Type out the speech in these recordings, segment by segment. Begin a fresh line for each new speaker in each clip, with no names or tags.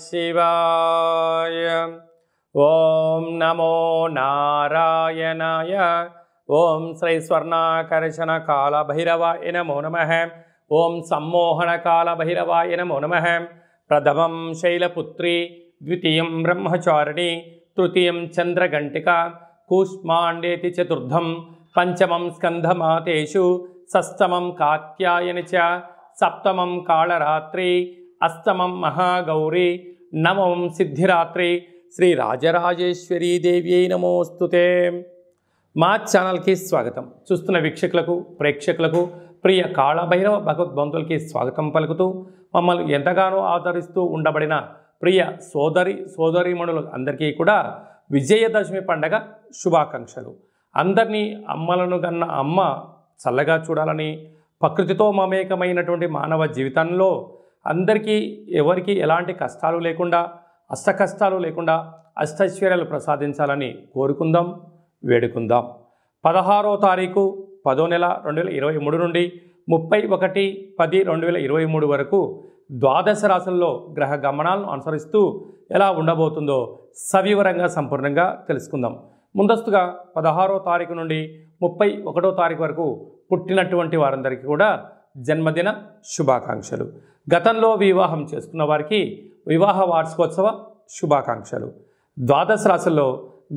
शिवाय ॐ नमो नारायणाय ఓం శ్రీ స్వర్ణాకర్షణ కాల భైరవాయ నమో నమ ఓం సమ్మోహన కాల భైరవాయ నమో నమ ప్రథమం శైలపుత్రి ద్వితీయం బ్రహ్మచారిణి తృతీయం చంద్రఘంటిక కూష్మాండేతి చతుర్థం పంచమం స్కంధమాతేషు షష్టమం కాత్యాయని చ సప్తమం కాళరాత్రి అష్టమం మహాగౌరి నమం సిద్ధిరాత్రి శ్రీ రాజరాజేశ్వరీ దేవి అయి నమోస్తుతే మా ఛానల్కి స్వాగతం చూస్తున్న వీక్షకులకు ప్రేక్షకులకు ప్రియ కాళభైరవ భగవద్బంధులకి స్వాగతం పలుకుతూ మమ్మల్ని ఎంతగానో ఆదరిస్తూ ఉండబడిన ప్రియ సోదరి సోదరీమణులు అందరికీ కూడా విజయదశమి పండగ శుభాకాంక్షలు అందరినీ అమ్మలను గన్న అమ్మ చల్లగా చూడాలని ప్రకృతితో మమేకమైనటువంటి మానవ జీవితంలో అందరికీ ఎవరికి ఎలాంటి కష్టాలు లేకుండా అష్ట కష్టాలు లేకుండా అష్టైశ్వర్యాలు ప్రసాదించాలని కోరుకుందాం వేడుకుందాం పదహారో తారీఖు పదో నెల రెండు వేల ఇరవై మూడు నుండి ముప్పై ఒకటి పది రెండు వేల ఇరవై మూడు వరకు ద్వాదశ రాశుల్లో గ్రహ గమనాలను అనుసరిస్తూ ఎలా ఉండబోతుందో సవివరంగా సంపూర్ణంగా తెలుసుకుందాం ముందస్తుగా పదహారో తారీఖు నుండి ముప్పై ఒకటో తారీఖు వరకు పుట్టినటువంటి వారందరికీ కూడా జన్మదిన శుభాకాంక్షలు గతంలో వివాహం చేసుకున్న వారికి వివాహ వార్షికోత్సవ శుభాకాంక్షలు ద్వాదశ రాశుల్లో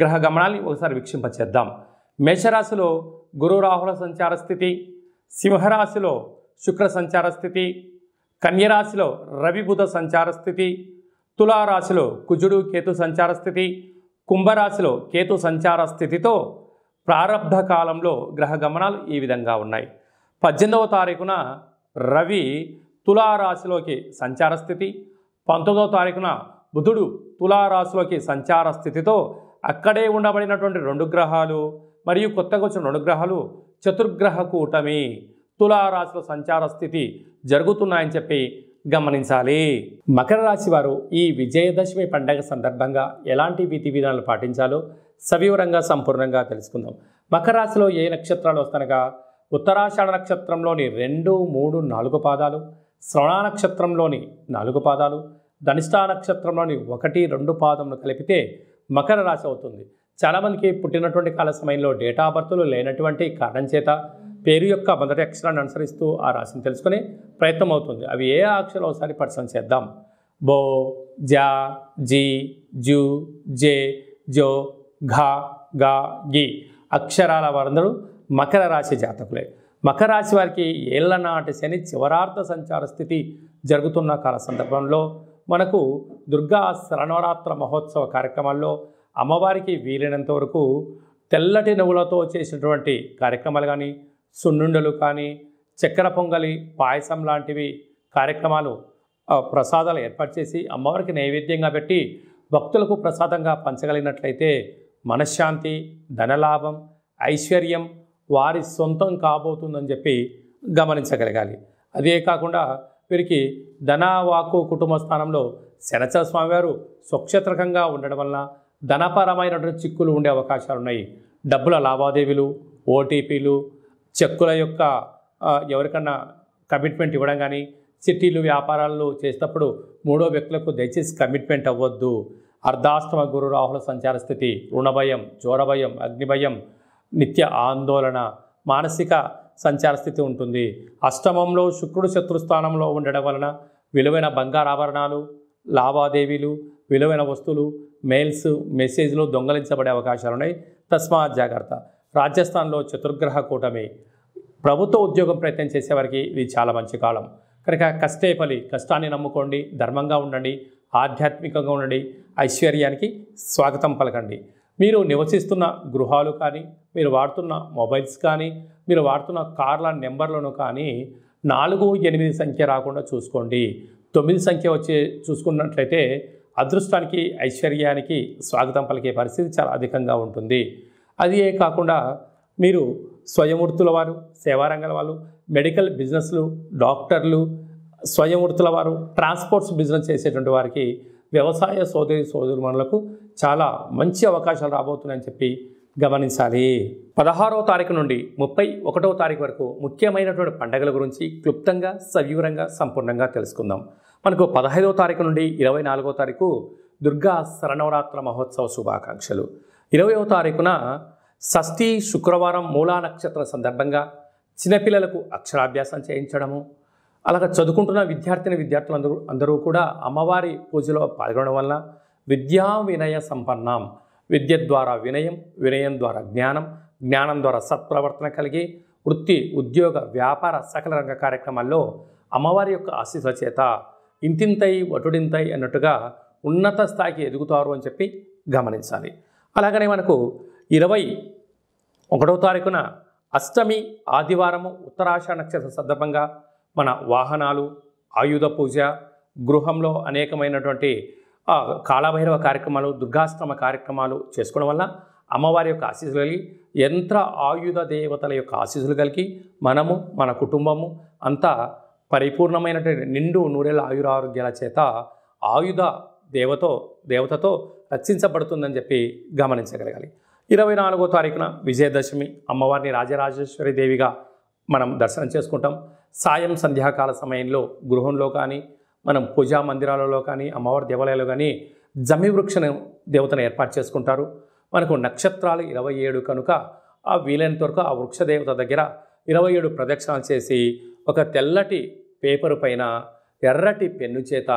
గ్రహ గమనాన్ని ఒకసారి వీక్షింపచేద్దాం మేషరాశిలో గురు రాహుల సంచార స్థితి సింహరాశిలో శుక్ర సంచార స్థితి కన్యరాశిలో రవి బుధ సంచార స్థితి తులారాశిలో కుజుడు కేతు సంచార స్థితి కుంభరాశిలో కేతు సంచార స్థితితో ప్రారంభ కాలంలో గ్రహ గమనాలు ఈ విధంగా ఉన్నాయి పద్దెనిమిదవ తారీఖున రవి తులారాశిలోకి సంచార స్థితి పంతొమ్మిదో తారీఖున బుధుడు తులారాశిలోకి సంచార స్థితితో అక్కడే ఉండబడినటువంటి రెండు గ్రహాలు మరియు కొత్తగా వచ్చిన రెండు గ్రహాలు చతుర్గ్రహ కూటమి తులారాశిలో సంచార స్థితి జరుగుతున్నాయని చెప్పి గమనించాలి మకర రాశి వారు ఈ విజయదశమి పండగ సందర్భంగా ఎలాంటి విధి విధానాలు పాటించాలో సవివరంగా సంపూర్ణంగా తెలుసుకుందాం మకర రాశిలో ఏ నక్షత్రాలు వస్తనగా ఉత్తరాషాఢ నక్షత్రంలోని రెండు మూడు నాలుగు పాదాలు శ్రవణా నక్షత్రంలోని నాలుగు పాదాలు ధనిష్టా నక్షత్రంలోని ఒకటి రెండు పాదములు కలిపితే మకర రాశి అవుతుంది చాలామందికి పుట్టినటువంటి కాల సమయంలో డేటా ఆఫ్ బర్త్లు లేనటువంటి కారణం చేత పేరు యొక్క మొదటి అక్షరాన్ని అనుసరిస్తూ ఆ రాశిని తెలుసుకునే ప్రయత్నం అవుతుంది అవి ఏ అక్షరం ఒకసారి పరిశ్రమ చేద్దాం బో జా జి జూ జే జో ఘా గా గి అక్షరాల వారందరూ మకర రాశి జాతకులే మకర రాశి వారికి నాటి శని చివరార్థ సంచార స్థితి జరుగుతున్న కాల సందర్భంలో మనకు దుర్గా శరణవరాత్ర మహోత్సవ కార్యక్రమాల్లో అమ్మవారికి వీలైనంత వరకు తెల్లటి నవ్వులతో చేసినటువంటి కార్యక్రమాలు కానీ సున్నుండలు కానీ చక్కెర పొంగలి పాయసం లాంటివి కార్యక్రమాలు ప్రసాదాలు ఏర్పాటు చేసి అమ్మవారికి నైవేద్యంగా పెట్టి భక్తులకు ప్రసాదంగా పంచగలిగినట్లయితే మనశ్శాంతి ధనలాభం ఐశ్వర్యం వారి సొంతం కాబోతుందని చెప్పి గమనించగలగాలి అదే కాకుండా వీరికి ధనవాకు కుటుంబ స్థానంలో శనచల స్వామివారు స్వక్షేత్రకంగా ఉండడం వలన ధనపరమైనటువంటి చిక్కులు ఉండే అవకాశాలు ఉన్నాయి డబ్బుల లావాదేవీలు ఓటీపీలు చెక్కుల యొక్క ఎవరికన్నా కమిట్మెంట్ ఇవ్వడం కానీ సిటీలు వ్యాపారాలు చేసేటప్పుడు మూడో వ్యక్తులకు దయచేసి కమిట్మెంట్ అవ్వద్దు అర్ధాశ్రమ గురు రాహుల సంచార స్థితి రుణభయం చోరభయం అగ్నిభయం నిత్య ఆందోళన మానసిక సంచార స్థితి ఉంటుంది అష్టమంలో శుక్రుడు శత్రుస్థానంలో ఉండడం వలన విలువైన బంగారు ఆభరణాలు లావాదేవీలు విలువైన వస్తువులు మెయిల్స్ మెసేజ్లు దొంగలించబడే అవకాశాలు ఉన్నాయి తస్మాత్ జాగ్రత్త రాజస్థాన్లో చతుర్గ్రహ కూటమి ప్రభుత్వ ఉద్యోగం ప్రయత్నం చేసేవారికి ఇది చాలా మంచి కాలం కనుక కష్టే పలి కష్టాన్ని నమ్ముకోండి ధర్మంగా ఉండండి ఆధ్యాత్మికంగా ఉండండి ఐశ్వర్యానికి స్వాగతం పలకండి మీరు నివసిస్తున్న గృహాలు కానీ మీరు వాడుతున్న మొబైల్స్ కానీ మీరు వాడుతున్న కార్ల నెంబర్లను కానీ నాలుగు ఎనిమిది సంఖ్య రాకుండా చూసుకోండి తొమ్మిది సంఖ్య వచ్చే చూసుకున్నట్లయితే అదృష్టానికి ఐశ్వర్యానికి స్వాగతం పలికే పరిస్థితి చాలా అధికంగా ఉంటుంది అది కాకుండా మీరు స్వయంవృత్తుల వారు సేవారంగాల వాళ్ళు మెడికల్ బిజినెస్లు డాక్టర్లు స్వయంవృత్తుల వారు ట్రాన్స్పోర్ట్స్ బిజినెస్ చేసేటువంటి వారికి వ్యవసాయ సోదరి సోదరుమణులకు చాలా మంచి అవకాశాలు రాబోతున్నాయని చెప్పి గమనించాలి పదహారవ తారీఖు నుండి ముప్పై ఒకటవ తారీఖు వరకు ముఖ్యమైనటువంటి పండగల గురించి క్లుప్తంగా సవివరంగా సంపూర్ణంగా తెలుసుకుందాం మనకు పదహైదవ తారీఖు నుండి ఇరవై నాలుగవ తారీఖు దుర్గా శరణవరాత్ర మహోత్సవ శుభాకాంక్షలు ఇరవయవ తారీఖున షష్ఠీ శుక్రవారం మూలా నక్షత్ర సందర్భంగా చిన్నపిల్లలకు అక్షరాభ్యాసం చేయించడము అలాగ చదువుకుంటున్న విద్యార్థిని విద్యార్థులు అందరూ అందరూ కూడా అమ్మవారి పూజలో పాల్గొనడం వలన విద్యా వినయ సంపన్నం విద్య ద్వారా వినయం వినయం ద్వారా జ్ఞానం జ్ఞానం ద్వారా సత్ప్రవర్తన కలిగి వృత్తి ఉద్యోగ వ్యాపార సకల రంగ కార్యక్రమాల్లో అమ్మవారి యొక్క ఆశీస చేత ఇంతింతై వటుడింతై అన్నట్టుగా ఉన్నత స్థాయికి ఎదుగుతారు అని చెప్పి గమనించాలి అలాగనే మనకు ఇరవై ఒకటో తారీఖున అష్టమి ఆదివారము ఉత్తరాషా నక్షత్ర సందర్భంగా మన వాహనాలు ఆయుధ పూజ గృహంలో అనేకమైనటువంటి కాళభైరవ కార్యక్రమాలు దుర్గాశ్రమ కార్యక్రమాలు చేసుకోవడం వల్ల అమ్మవారి యొక్క ఆశీస్సులు కలిగి యంత్ర ఆయుధ దేవతల యొక్క ఆశీస్సులు కలిగి మనము మన కుటుంబము అంతా పరిపూర్ణమైనటువంటి నిండు నూరేళ్ళ ఆరోగ్యాల చేత ఆయుధ దేవతో దేవతతో రక్షించబడుతుందని చెప్పి గమనించగలగాలి ఇరవై నాలుగో తారీఖున విజయదశమి అమ్మవారిని రాజరాజేశ్వరి దేవిగా మనం దర్శనం చేసుకుంటాం సాయం సంధ్యాకాల సమయంలో గృహంలో కానీ మనం పూజా మందిరాలలో కానీ అమ్మవారి దేవాలయాల్లో కానీ జమి వృక్ష దేవతను ఏర్పాటు చేసుకుంటారు మనకు నక్షత్రాలు ఇరవై ఏడు కనుక ఆ వీలైనంత వరకు ఆ వృక్ష దేవత దగ్గర ఇరవై ఏడు ప్రదక్షిణాలు చేసి ఒక తెల్లటి పేపరు పైన ఎర్రటి పెన్ను చేత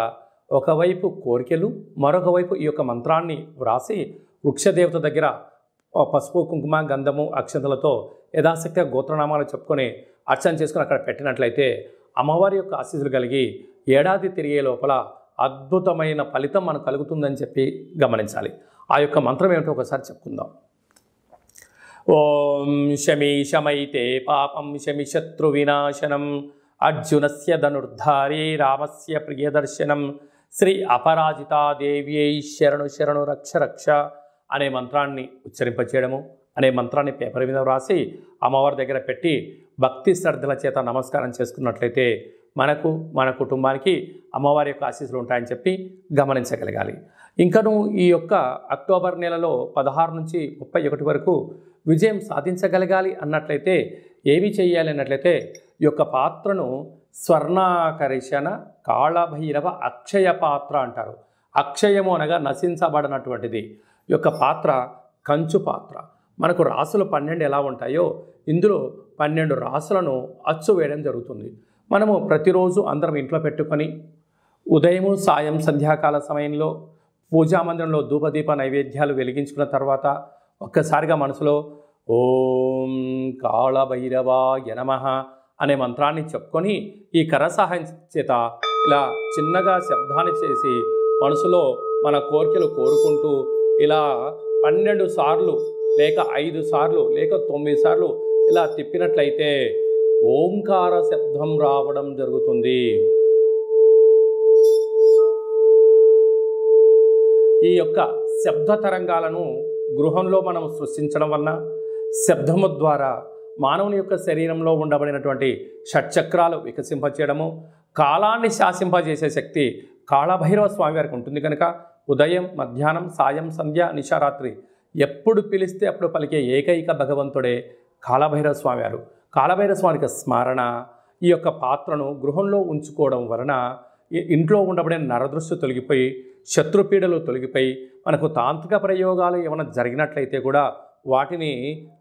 ఒకవైపు కోరికలు మరొక వైపు ఈ యొక్క మంత్రాన్ని వ్రాసి వృక్షదేవత దగ్గర పసుపు కుంకుమ గంధము అక్షంతలతో యథాశక్తిగా గోత్రనామాలు చెప్పుకొని అర్చన చేసుకుని అక్కడ పెట్టినట్లయితే అమ్మవారి యొక్క ఆశీస్సులు కలిగి ఏడాది తిరిగే లోపల అద్భుతమైన ఫలితం మనకు కలుగుతుందని చెప్పి గమనించాలి ఆ యొక్క మంత్రం ఏమిటో ఒకసారి చెప్పుకుందాం ఓం శమి శమైతే పాపం శమి శత్రు వినాశనం అర్జునస్య ధనుర్ధారి రామస్య ప్రియదర్శనం శ్రీ అపరాజితాదేవ్యై శరణు శరణు రక్ష రక్ష అనే మంత్రాన్ని ఉచ్చరింపచేయడము అనే మంత్రాన్ని పేపర్ మీద వ్రాసి అమ్మవారి దగ్గర పెట్టి భక్తి శ్రద్ధల చేత నమస్కారం చేసుకున్నట్లయితే మనకు మన కుటుంబానికి అమ్మవారి యొక్క ఆశీస్సులు ఉంటాయని చెప్పి గమనించగలగాలి ఇంకను ఈ యొక్క అక్టోబర్ నెలలో పదహారు నుంచి ముప్పై ఒకటి వరకు విజయం సాధించగలగాలి అన్నట్లయితే ఏమి చేయాలి అన్నట్లయితే ఈ యొక్క పాత్రను స్వర్ణాకర్షణ కాళభైరవ అక్షయ పాత్ర అంటారు అక్షయము అనగా నశించబడినటువంటిది యొక్క పాత్ర కంచు పాత్ర మనకు రాసులు పన్నెండు ఎలా ఉంటాయో ఇందులో పన్నెండు రాసులను అచ్చు వేయడం జరుగుతుంది మనము ప్రతిరోజు అందరం ఇంట్లో పెట్టుకొని ఉదయం సాయం సంధ్యాకాల సమయంలో పూజామందిరంలో ధూపదీప నైవేద్యాలు వెలిగించుకున్న తర్వాత ఒక్కసారిగా మనసులో ఓం కాళభైరవా యనమ అనే మంత్రాన్ని చెప్పుకొని ఈ కర సహాయం చేత ఇలా చిన్నగా శబ్దాన్ని చేసి మనసులో మన కోరికలు కోరుకుంటూ ఇలా పన్నెండు సార్లు లేక ఐదు సార్లు లేక తొమ్మిది సార్లు ఇలా తిప్పినట్లయితే ఓంకార శబ్దం రావడం జరుగుతుంది ఈ యొక్క శబ్ద తరంగాలను గృహంలో మనం సృష్టించడం వలన శబ్దము ద్వారా మానవుని యొక్క శరీరంలో ఉండబడినటువంటి షట్చక్రాలు వికసింపచేయడము కాలాన్ని శాసింపజేసే శక్తి కాళభైరవ స్వామి వారికి ఉంటుంది కనుక ఉదయం మధ్యాహ్నం సాయం సంధ్య నిశారాత్రి ఎప్పుడు పిలిస్తే అప్పుడు పలికే ఏకైక భగవంతుడే కాలభైరవ స్వామి గారు కాలభైరవ స్వామికి స్మరణ ఈ యొక్క పాత్రను గృహంలో ఉంచుకోవడం వలన ఇంట్లో ఉండబడే నరదృష్టి తొలగిపోయి శత్రుపీడలు తొలగిపోయి మనకు తాంత్రిక ప్రయోగాలు ఏమైనా జరిగినట్లయితే కూడా వాటిని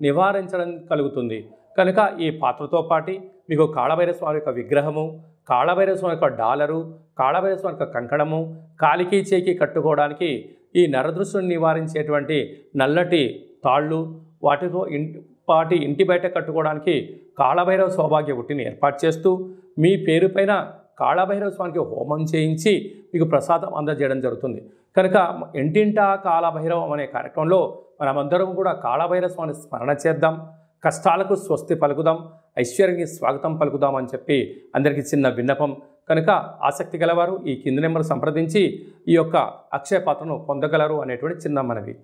నివారించడం కలుగుతుంది కనుక ఈ పాత్రతో పాటి మీకు కాళభైర స్వామి యొక్క విగ్రహము కాళభైర స్వామి యొక్క డాలరు కాళభైర స్వామి యొక్క కంకణము కాలికి చేకి కట్టుకోవడానికి ఈ నరదృష్టిని నివారించేటువంటి నల్లటి తాళ్ళు వాటితో పాటి ఇంటి బయట కట్టుకోవడానికి కాళభైరవ సౌభాగ్య ఉట్టిని ఏర్పాటు చేస్తూ మీ పేరు పైన కాళభైరవ స్వామికి హోమం చేయించి మీకు ప్రసాదం అందజేయడం జరుగుతుంది కనుక ఇంటింటా కాళభైరవం అనే కార్యక్రమంలో మనమందరం కూడా కాళభైరవ స్వామిని స్మరణ చేద్దాం కష్టాలకు స్వస్తి పలుకుదాం ఐశ్వర్యానికి స్వాగతం పలుకుదాం అని చెప్పి అందరికీ చిన్న విన్నపం కనుక ఆసక్తి గలవారు ఈ కింది నెంబర్ సంప్రదించి ఈ యొక్క అక్షయ పాత్రను పొందగలరు అనేటువంటి చిన్న మనవి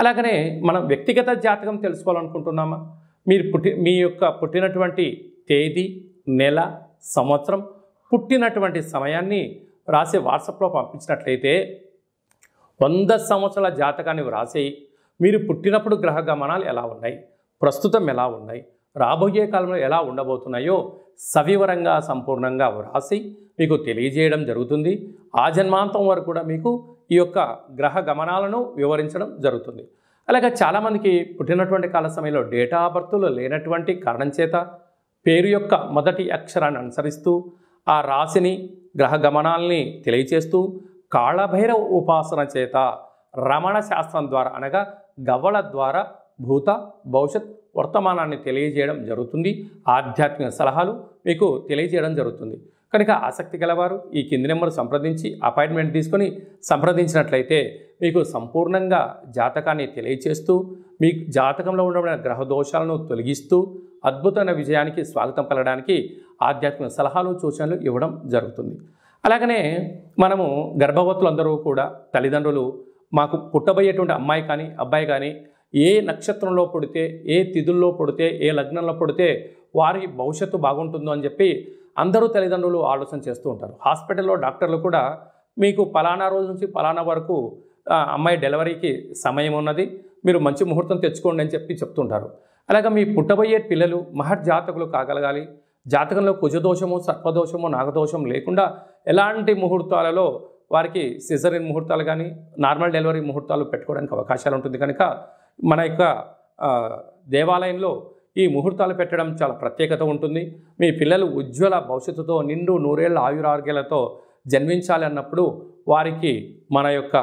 అలాగనే మనం వ్యక్తిగత జాతకం తెలుసుకోవాలనుకుంటున్నామా మీరు పుట్టి మీ యొక్క పుట్టినటువంటి తేదీ నెల సంవత్సరం పుట్టినటువంటి సమయాన్ని రాసి వాట్సాప్లో పంపించినట్లయితే వంద సంవత్సరాల జాతకాన్ని వ్రాసి మీరు పుట్టినప్పుడు గ్రహ గమనాలు ఎలా ఉన్నాయి ప్రస్తుతం ఎలా ఉన్నాయి రాబోయే కాలంలో ఎలా ఉండబోతున్నాయో సవివరంగా సంపూర్ణంగా వ్రాసి మీకు తెలియజేయడం జరుగుతుంది ఆ జన్మాంతం వరకు కూడా మీకు ఈ యొక్క గ్రహ గమనాలను వివరించడం జరుగుతుంది అలాగే చాలామందికి పుట్టినటువంటి కాల సమయంలో డేటా బర్త్లు లేనటువంటి కారణం చేత పేరు యొక్క మొదటి అక్షరాన్ని అనుసరిస్తూ ఆ రాశిని గ్రహ గమనాల్ని తెలియచేస్తూ కాళభైరవ ఉపాసన చేత రమణ శాస్త్రం ద్వారా అనగా గవ్వల ద్వారా భూత భవిష్యత్ వర్తమానాన్ని తెలియజేయడం జరుగుతుంది ఆధ్యాత్మిక సలహాలు మీకు తెలియజేయడం జరుగుతుంది కనుక ఆసక్తి గలవారు ఈ కింది నెంబర్ సంప్రదించి అపాయింట్మెంట్ తీసుకొని సంప్రదించినట్లయితే మీకు సంపూర్ణంగా జాతకాన్ని తెలియచేస్తూ మీ జాతకంలో ఉండబడిన గ్రహ దోషాలను తొలగిస్తూ అద్భుతమైన విజయానికి స్వాగతం పలడానికి ఆధ్యాత్మిక సలహాలు సూచనలు ఇవ్వడం జరుగుతుంది అలాగనే మనము గర్భవతులందరూ కూడా తల్లిదండ్రులు మాకు పుట్టబోయేటువంటి అమ్మాయి కానీ అబ్బాయి కానీ ఏ నక్షత్రంలో పుడితే ఏ తిథుల్లో పుడితే ఏ లగ్నంలో పుడితే వారి భవిష్యత్తు బాగుంటుందో అని చెప్పి అందరూ తల్లిదండ్రులు ఆలోచన చేస్తూ ఉంటారు హాస్పిటల్లో డాక్టర్లు కూడా మీకు పలానా రోజు నుంచి పలానా వరకు అమ్మాయి డెలివరీకి సమయం ఉన్నది మీరు మంచి ముహూర్తం తెచ్చుకోండి అని చెప్పి చెప్తుంటారు అలాగే మీ పుట్టబోయే పిల్లలు జాతకులు కాగలగాలి జాతకంలో కుజదోషము సర్పదోషము నాగదోషం లేకుండా ఎలాంటి ముహూర్తాలలో వారికి సిజరిన్ ముహూర్తాలు కానీ నార్మల్ డెలివరీ ముహూర్తాలు పెట్టుకోవడానికి అవకాశాలు ఉంటుంది కనుక మన యొక్క దేవాలయంలో ఈ ముహూర్తాలు పెట్టడం చాలా ప్రత్యేకత ఉంటుంది మీ పిల్లలు ఉజ్వల భవిష్యత్తుతో నిండు నూరేళ్ల ఆయురారోగ్యాలతో జన్మించాలి అన్నప్పుడు వారికి మన యొక్క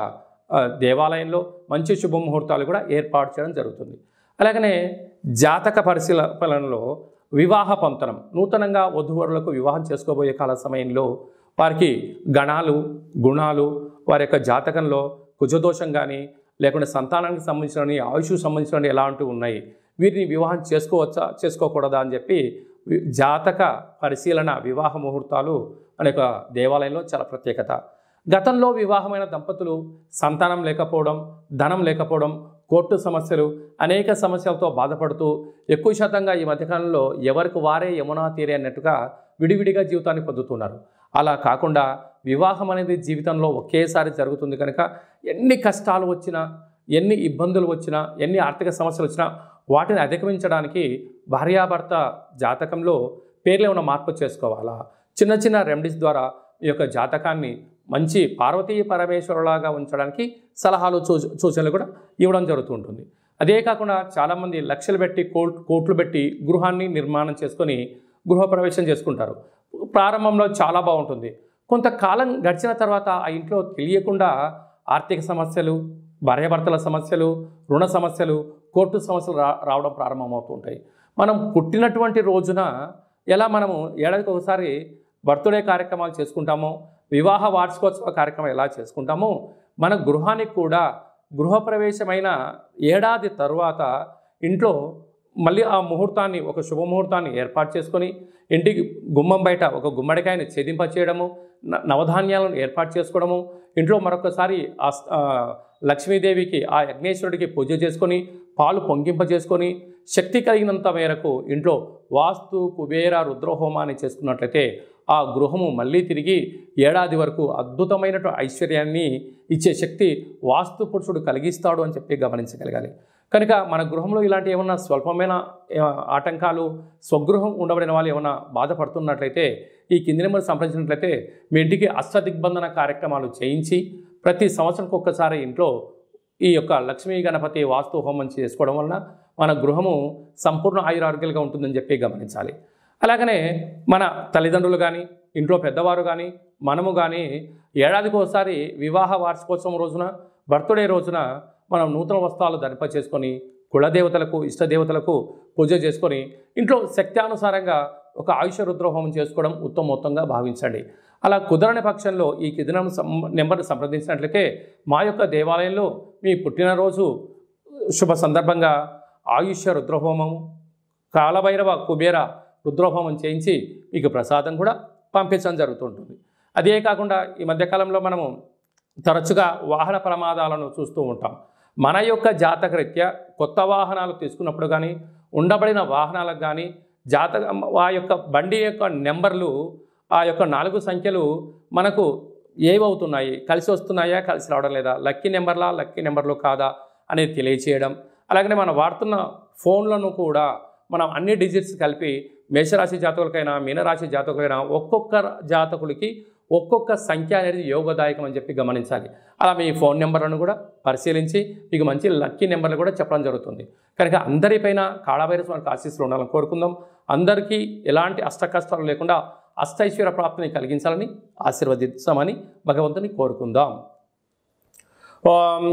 దేవాలయంలో మంచి శుభముహూర్తాలు కూడా ఏర్పాటు చేయడం జరుగుతుంది అలాగనే జాతక పరిశీలనలో వివాహ పంతనం నూతనంగా వధువరులకు వివాహం చేసుకోబోయే కాల సమయంలో వారికి గణాలు గుణాలు వారి యొక్క జాతకంలో కుజదోషం కానీ లేకుండా సంతానానికి సంబంధించిన ఆయుష్ సంబంధించిన ఎలాంటివి ఉన్నాయి వీరిని వివాహం చేసుకోవచ్చా చేసుకోకూడదా అని చెప్పి జాతక పరిశీలన వివాహ ముహూర్తాలు అనే దేవాలయంలో చాలా ప్రత్యేకత గతంలో వివాహమైన దంపతులు సంతానం లేకపోవడం ధనం లేకపోవడం కోర్టు సమస్యలు అనేక సమస్యలతో బాధపడుతూ ఎక్కువ శాతంగా ఈ మధ్యకాలంలో ఎవరికి వారే యమునా తీరే అన్నట్టుగా విడివిడిగా జీవితాన్ని పొందుతున్నారు అలా కాకుండా వివాహం అనేది జీవితంలో ఒకేసారి జరుగుతుంది కనుక ఎన్ని కష్టాలు వచ్చినా ఎన్ని ఇబ్బందులు వచ్చినా ఎన్ని ఆర్థిక సమస్యలు వచ్చినా వాటిని అధిగమించడానికి భార్యాభర్త జాతకంలో పేర్లే ఉన్న మార్పు చేసుకోవాలా చిన్న చిన్న రెమెడీస్ ద్వారా ఈ యొక్క జాతకాన్ని మంచి పార్వతీ పరమేశ్వరులాగా ఉంచడానికి సలహాలు సూచనలు కూడా ఇవ్వడం జరుగుతుంటుంది అదే కాకుండా చాలామంది లక్షలు పెట్టి కోట్లు పెట్టి గృహాన్ని నిర్మాణం చేసుకొని గృహప్రవేశం చేసుకుంటారు ప్రారంభంలో చాలా బాగుంటుంది కొంతకాలం గడిచిన తర్వాత ఆ ఇంట్లో తెలియకుండా ఆర్థిక సమస్యలు భార్యాభర్తల సమస్యలు రుణ సమస్యలు కోర్టు సమస్యలు రా రావడం ప్రారంభమవుతుంటాయి మనం పుట్టినటువంటి రోజున ఎలా మనము ఏడాదికి ఒకసారి బర్త్డే కార్యక్రమాలు చేసుకుంటామో వివాహ వార్షికోత్సవ కార్యక్రమం ఎలా చేసుకుంటామో మన గృహానికి కూడా గృహప్రవేశమైన ఏడాది తరువాత ఇంట్లో మళ్ళీ ఆ ముహూర్తాన్ని ఒక శుభముహూర్తాన్ని ఏర్పాటు చేసుకొని ఇంటికి గుమ్మం బయట ఒక గుమ్మడికాయని ఛేదింప చేయడము నవధాన్యాలను ఏర్పాటు చేసుకోవడము ఇంట్లో మరొకసారి ఆ లక్ష్మీదేవికి ఆ యజ్ఞేశ్వరుడికి పూజ చేసుకొని పాలు పొంగింపజేసుకొని శక్తి కలిగినంత మేరకు ఇంట్లో వాస్తు కుబేర రుద్రహోమాన్ని చేసుకున్నట్లయితే ఆ గృహము మళ్ళీ తిరిగి ఏడాది వరకు అద్భుతమైనటువంటి ఐశ్వర్యాన్ని ఇచ్చే శక్తి వాస్తు పురుషుడు కలిగిస్తాడు అని చెప్పి గమనించగలగాలి కనుక మన గృహంలో ఇలాంటి ఏమన్నా స్వల్పమైన ఆటంకాలు స్వగృహం ఉండబడిన వాళ్ళు ఏమైనా బాధపడుతున్నట్లయితే ఈ కింది నెంబర్ సంప్రదించినట్లయితే మీ ఇంటికి అష్టదిగ్బంధన కార్యక్రమాలు చేయించి ప్రతి సంవత్సరంకి ఒక్కసారి ఇంట్లో ఈ యొక్క లక్ష్మీ గణపతి వాస్తు హోమం చేసుకోవడం వలన మన గృహము సంపూర్ణ ఆయురారోగ్యాలుగా ఉంటుందని చెప్పి గమనించాలి అలాగనే మన తల్లిదండ్రులు కానీ ఇంట్లో పెద్దవారు కానీ మనము కానీ ఏడాదికి ఒకసారి వివాహ వార్షికోత్సవం రోజున బర్త్డే రోజున మనం నూతన వస్త్రాలు ధరింప చేసుకొని కులదేవతలకు ఇష్టదేవతలకు పూజ చేసుకొని ఇంట్లో శక్త్యానుసారంగా ఒక ఆయుష రుద్రహోమం చేసుకోవడం ఉత్తమోత్తంగా భావించండి అలా కుదరని పక్షంలో ఈ కిదనం నెంబర్ను సంప్రదించినట్లయితే మా యొక్క దేవాలయంలో మీ పుట్టినరోజు శుభ సందర్భంగా ఆయుష్య రుద్రహోమం కాలభైరవ కుబేర రుద్రహోమం చేయించి మీకు ప్రసాదం కూడా పంపించడం జరుగుతుంటుంది అదే కాకుండా ఈ మధ్యకాలంలో మనము తరచుగా వాహన ప్రమాదాలను చూస్తూ ఉంటాం మన యొక్క రీత్యా కొత్త వాహనాలు తీసుకున్నప్పుడు కానీ ఉండబడిన వాహనాలకు కానీ జాతక ఆ యొక్క బండి యొక్క నెంబర్లు ఆ యొక్క నాలుగు సంఖ్యలు మనకు ఏవవుతున్నాయి కలిసి వస్తున్నాయా కలిసి రావడం లేదా లక్కీ నెంబర్లా లక్కీ నెంబర్లు కాదా అనేది తెలియచేయడం అలాగనే మనం వాడుతున్న ఫోన్లను కూడా మనం అన్ని డిజిట్స్ కలిపి మేషరాశి జాతకులకైనా మీనరాశి జాతకులకైనా ఒక్కొక్క జాతకులకి ఒక్కొక్క సంఖ్య అనేది యోగదాయకం అని చెప్పి గమనించాలి అలా మీ ఫోన్ నెంబర్లను కూడా పరిశీలించి మీకు మంచి లక్కీ నెంబర్లు కూడా చెప్పడం జరుగుతుంది కనుక అందరిపైన కాళాభైరస్ మనకు ఆశీస్సులు ఉండాలని కోరుకుందాం అందరికీ ఎలాంటి అష్టకష్టాలు లేకుండా అష్టైశ్వర్య ప్రాప్తిని కలిగించాలని ఆశీర్వదిస్తామని భగవంతుని కోరుకుందాం ఓం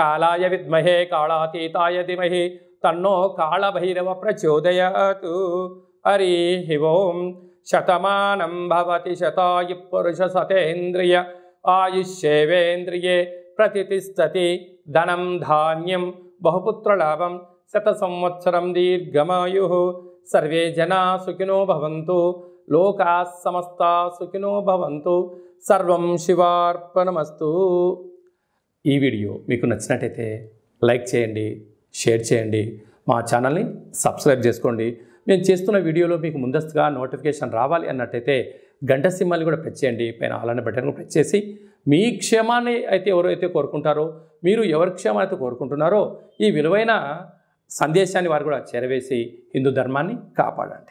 కాళాయ విద్మహే కాళాతీతాయ ధిమహి తన్నో కాళభైరవ ప్రచోదయాతు హరి ఓం శతమానం భవతి శతాయు పురుష సతేంద్రియ ఆయుష్యేవేంద్రియే ప్రతిష్టతి ధనం ధాన్యం బహుపుత్రలాభం శత సంవత్సరం దీర్ఘమాయు సర్వే జనా సుఖినో భవంతు లోకా సమస్త సుఖినో భవంతు సర్వం శివార్పణమస్తు ఈ వీడియో మీకు నచ్చినట్టయితే లైక్ చేయండి షేర్ చేయండి మా ఛానల్ని సబ్స్క్రైబ్ చేసుకోండి మేము చేస్తున్న వీడియోలో మీకు ముందస్తుగా నోటిఫికేషన్ రావాలి అన్నట్టయితే గంట సింహాలు కూడా ప్రెస్ చేయండి పైన ఆలన్న బటన్ ప్రెస్ చేసి మీ క్షేమాన్ని అయితే ఎవరైతే కోరుకుంటారో మీరు ఎవరి క్షేమాన్ని అయితే కోరుకుంటున్నారో ఈ విలువైన సందేశాన్ని వారు కూడా చేరవేసి హిందూ ధర్మాన్ని కాపాడండి